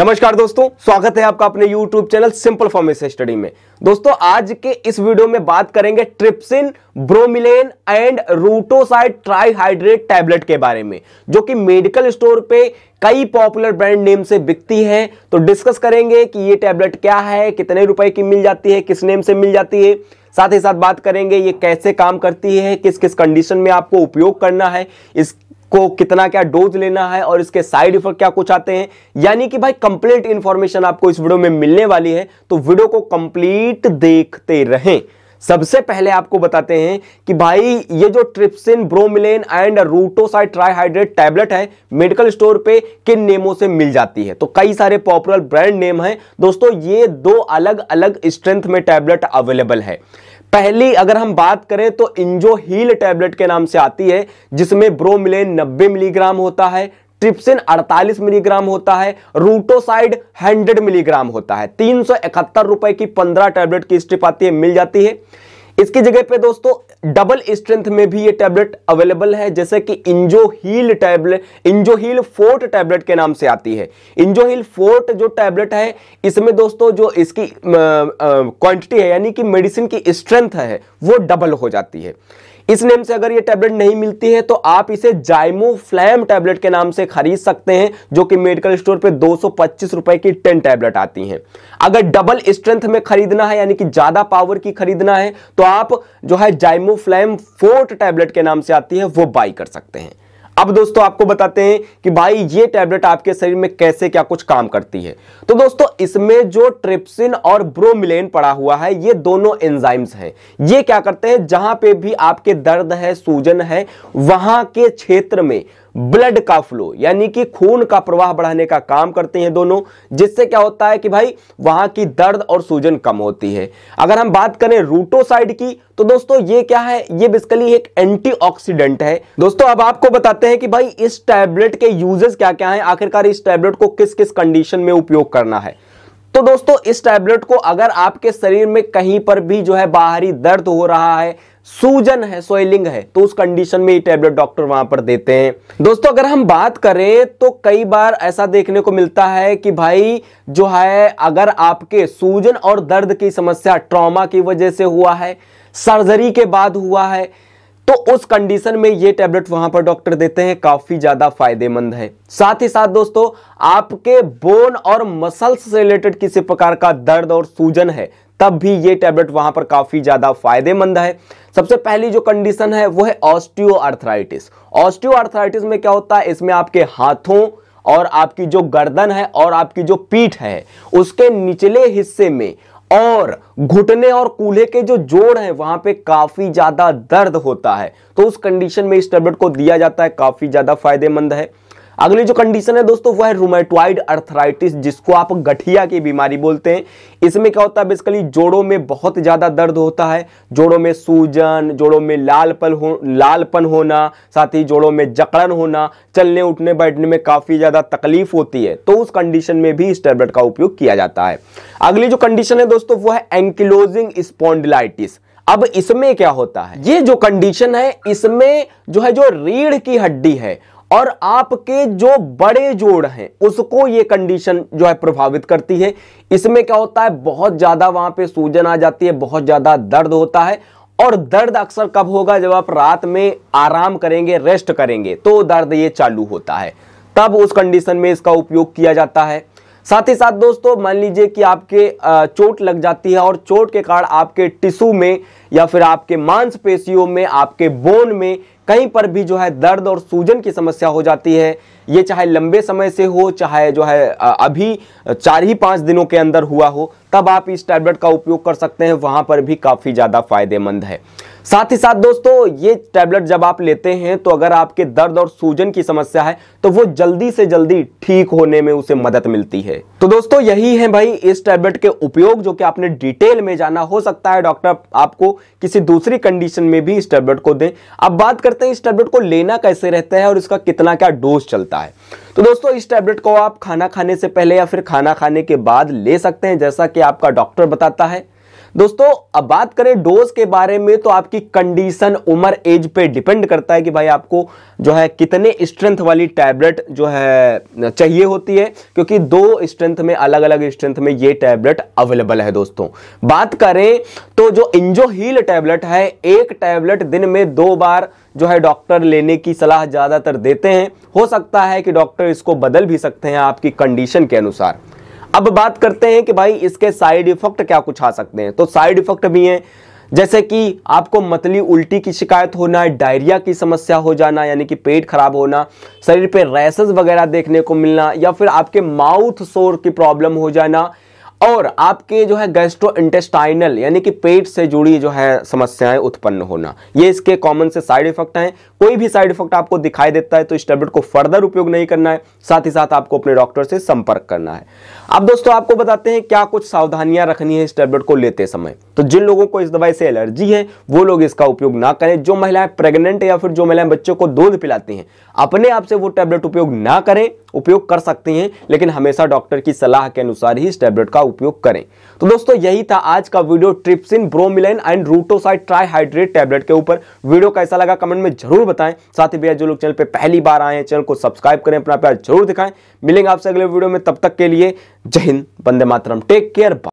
नमस्कार दोस्तों स्वागत है आपका अपने YouTube चैनल सिंपल फॉर्मेश स्टडी में दोस्तों आज के इस वीडियो में बात करेंगे trypsin bromelain and rutoside trihydrate tablet के बारे में जो कि मेडिकल स्टोर पे कई पॉपुलर ब्रांड नेम से बिकती हैं तो डिस्कस करेंगे कि ये टैबलेट क्या है कितने रुपए की मिल जाती है किस नेम से मिल जाती है साथ ही साथ बात करेंगे ये कैसे काम करती है किस किस कंडीशन में आपको उपयोग करना है इस को कितना क्या डोज लेना है और इसके साइड इफेक्ट क्या कुछ आते हैं यानी कि भाई कंप्लीट इंफॉर्मेशन आपको इस वीडियो में मिलने वाली है तो वीडियो को कंप्लीट देखते रहें सबसे पहले आपको बताते हैं कि भाई ये जो trypsin bromelain and rutoside trihydrate tablet है मेडिकल स्टोर पे किन नेमों से मिल जाती है तो कई सारे पॉपुलर ब्रांड नेम हैं दोस्तों ये दो अलग अलग स्ट्रेंथ में टैबलेट अवेलेबल है पहली अगर हम बात करें तो इंजो हील टैबलेट के नाम से आती है जिसमें ब्रोमिलेन 90 मिलीग्राम होता है ट्रिप्सिन 48 मिलीग्राम होता है रूटोसाइड 100 मिलीग्राम होता है तीन रुपए की 15 टैबलेट की स्ट्रिप आती है मिल जाती है इसकी जगह पे दोस्तों डबल स्ट्रेंथ में भी ये टैबलेट अवेलेबल है जैसे कि Enzoheal tablet Enzoheal forte tablet के नाम से आती है इंजो हील फोर्ट जो टैबलेट है इसमें दोस्तों जो इसकी क्वांटिटी है यानी कि मेडिसिन की स्ट्रेंथ है वो डबल हो जाती है इस नेम से अगर ये टैबलेट नहीं मिलती है तो आप इसे फ्लैम टैबलेट के नाम से खरीद सकते हैं जो कि मेडिकल स्टोर पे दो रुपए की टेन टैबलेट आती हैं अगर डबल स्ट्रेंथ में खरीदना है यानी कि ज्यादा पावर की खरीदना है तो आप जो है फ्लैम फोर्ट टैबलेट के नाम से आती है वो बाई कर सकते हैं अब दोस्तों आपको बताते हैं कि भाई ये टैबलेट आपके शरीर में कैसे क्या कुछ काम करती है तो दोस्तों इसमें जो ट्रिप्सिन और ब्रोमिलेन पड़ा हुआ है ये दोनों एंजाइम्स हैं ये क्या करते हैं जहां पे भी आपके दर्द है सूजन है वहां के क्षेत्र में ब्लड का फ्लो यानी कि खून का प्रवाह बढ़ाने का काम करते हैं दोनों जिससे क्या होता है कि भाई वहां की दर्द और सूजन कम होती है अगर हम बात करें रूटोसाइड की तो दोस्तों ये क्या है ये बेसिकली एक एंटीऑक्सीडेंट है दोस्तों अब आपको बताते हैं कि भाई इस टैबलेट के यूजेस क्या क्या है आखिरकार इस टैबलेट को किस किस कंडीशन में उपयोग करना है तो दोस्तों इस टैबलेट को अगर आपके शरीर में कहीं पर भी जो है बाहरी दर्द हो रहा है सूजन है सोयलिंग है तो उस कंडीशन में ये टैबलेट डॉक्टर वहां पर देते हैं दोस्तों अगर हम बात करें तो कई बार ऐसा देखने को मिलता है कि भाई जो है अगर आपके सूजन और दर्द की समस्या ट्रॉमा की वजह से हुआ है सर्जरी के बाद हुआ है तो उस कंडीशन में ये टैबलेट वहां पर डॉक्टर देते हैं काफी ज्यादा फायदेमंद है साथ ही साथ दोस्तों आपके बोन और मसल्स से रिलेटेड किसी प्रकार का दर्द और सूजन है तब भी ये टैबलेट वहां पर काफी ज्यादा फायदेमंद है सबसे पहली जो कंडीशन है वो है ऑस्टियो आर्थराइटिस ऑस्टियो आर्थराइटिस में क्या होता है इसमें आपके हाथों और आपकी जो गर्दन है और आपकी जो पीठ है उसके निचले हिस्से में और घुटने और कूल्हे के जो जोड़ हैं वहां पे काफी ज्यादा दर्द होता है तो उस कंडीशन में इस टेबलेट को दिया जाता है काफी ज्यादा फायदेमंद है अगली जो कंडीशन है दोस्तों वो है रूमेटॉइड अर्थराइटिस जिसको आप गठिया की बीमारी बोलते हैं इसमें क्या होता है बेसिकली जोड़ों में बहुत ज़्यादा दर्द होता है जोड़ों में सूजन जोड़ों में लालपन हो लालपन होना साथ ही जोड़ों में जकड़न होना चलने उठने बैठने में काफ़ी ज़्यादा तकलीफ होती है तो उस कंडीशन में भी इस टेबलेट का उपयोग किया जाता है अगली जो कंडीशन है दोस्तों वो है एंकिलोजिंग स्पॉन्डिलाइटिस अब इसमें क्या होता है ये जो कंडीशन है इसमें जो है जो रीढ़ की हड्डी है और आपके जो बड़े जोड़ हैं उसको ये कंडीशन जो है प्रभावित करती है इसमें क्या होता है बहुत ज्यादा वहां पे सूजन आ जाती है बहुत ज्यादा दर्द होता है और दर्द अक्सर कब होगा जब आप रात में आराम करेंगे रेस्ट करेंगे तो दर्द ये चालू होता है तब उस कंडीशन में इसका उपयोग किया जाता है साथ ही साथ दोस्तों मान लीजिए कि आपके चोट लग जाती है और चोट के कारण आपके टिश्यू में या फिर आपके मांसपेशियों में आपके बोन में कहीं पर भी जो है दर्द और सूजन की समस्या हो जाती है ये चाहे लंबे समय से हो चाहे जो है अभी चार ही पाँच दिनों के अंदर हुआ हो तब आप इस टैबलेट का उपयोग कर सकते हैं वहाँ पर भी काफ़ी ज़्यादा फायदेमंद है साथ ही साथ दोस्तों ये टैबलेट जब आप लेते हैं तो अगर आपके दर्द और सूजन की समस्या है तो वो जल्दी से जल्दी ठीक होने में उसे मदद मिलती है तो दोस्तों यही है भाई इस टैबलेट के उपयोग जो कि आपने डिटेल में जाना हो सकता है डॉक्टर आपको किसी दूसरी कंडीशन में भी इस टैबलेट को दें अब बात करते करते हैं इस टैबलेट को लेना कैसे रहता है और इसका कितना क्या डोज चलता है तो दोस्तों इस टैबलेट को आप खाना खाने से पहले या फिर खाना खाने के बाद ले सकते हैं जैसा कि आपका डॉक्टर बताता है दोस्तों अब बात करें डोज के बारे में तो आपकी कंडीशन उम्र एज पे डिपेंड करता है कि भाई आपको जो है कितने स्ट्रेंथ वाली टैबलेट जो है चाहिए होती है क्योंकि दो स्ट्रेंथ में अलग अलग स्ट्रेंथ में ये टैबलेट अवेलेबल है दोस्तों बात करें तो जो इंजो हील टैबलेट है एक टैबलेट दिन में दो बार जो है डॉक्टर लेने की सलाह ज़्यादातर देते हैं हो सकता है कि डॉक्टर इसको बदल भी सकते हैं आपकी कंडीशन के अनुसार अब बात करते हैं कि भाई इसके साइड इफेक्ट क्या कुछ आ सकते हैं तो साइड इफेक्ट भी हैं जैसे कि आपको मतली उल्टी की शिकायत होना डायरिया की समस्या हो जाना यानी कि पेट खराब होना शरीर पे रैसेस वगैरह देखने को मिलना या फिर आपके माउथ शोर की प्रॉब्लम हो जाना और आपके जो है गैस्ट्रो इंटेस्टाइनल यानी कि पेट से जुड़ी जो है समस्याएं उत्पन्न होना ये इसके कॉमन से साइड इफेक्ट हैं कोई भी साइड इफेक्ट आपको दिखाई देता है तो इस टैबलेट को फर्दर उपयोग नहीं करना है साथ ही साथ आपको अपने डॉक्टर से संपर्क करना है अब दोस्तों आपको बताते हैं क्या कुछ सावधानियां रखनी है इस टैबलेट को लेते समय तो जिन लोगों को इस दवाई से एलर्जी है वो लोग इसका उपयोग ना करें जो महिलाएं प्रेग्नेंट या फिर जो महिलाएं बच्चों को दूध पिलाती हैं अपने आप से वो टैबलेट उपयोग ना करें उपयोग कर सकती हैं लेकिन हमेशा डॉक्टर की सलाह के अनुसार ही इस टैबलेट का उपयोग करें तो दोस्तों यही था आज का video trypsin bromelain and rutoside trihydrate tablet के ऊपर वीडियो कैसा लगा कमेंट में जरूर बताएं साथ ही भैया जो लोग चैनल पर पहली बार आए हैं चैनल को सब्सक्राइब करें अपना प्यार जरूर दिखाएं मिलेंगे आपसे अगले वीडियो में तब तक के लिए जय हिंद बंदे मातरम टेक केयर